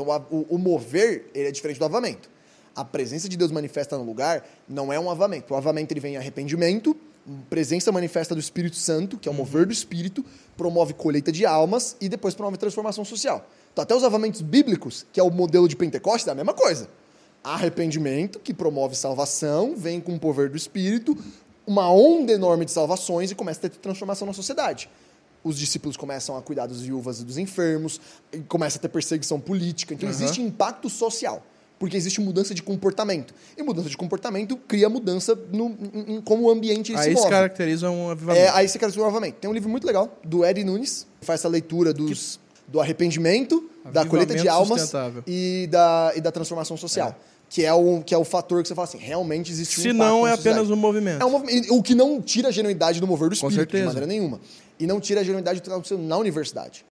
Então o, o mover ele é diferente do avamento. A presença de Deus manifesta no lugar não é um avamento. O avamento ele vem em arrependimento, presença manifesta do Espírito Santo, que é o uhum. mover do Espírito, promove colheita de almas e depois promove transformação social. Então, até os avamentos bíblicos, que é o modelo de Pentecostes, é a mesma coisa. Arrependimento, que promove salvação, vem com o poder do Espírito, uma onda enorme de salvações e começa a ter transformação na sociedade os discípulos começam a cuidar dos viúvas e dos enfermos, e começa a ter perseguição política. Então, uhum. existe impacto social, porque existe mudança de comportamento. E mudança de comportamento cria mudança no, em, em como o ambiente aí se move. Aí se caracteriza um avivamento. É, aí se caracteriza um avivamento. Tem um livro muito legal, do Ed Nunes, que faz essa leitura dos, que... do arrependimento, da colheita de almas e da, e da transformação social. É. Que é, o, que é o fator que você fala assim, realmente existe Se um não, é apenas um movimento. É um movimento. O que não tira a genuidade do mover do espírito, de maneira nenhuma. E não tira a genuidade do que está acontecendo na universidade.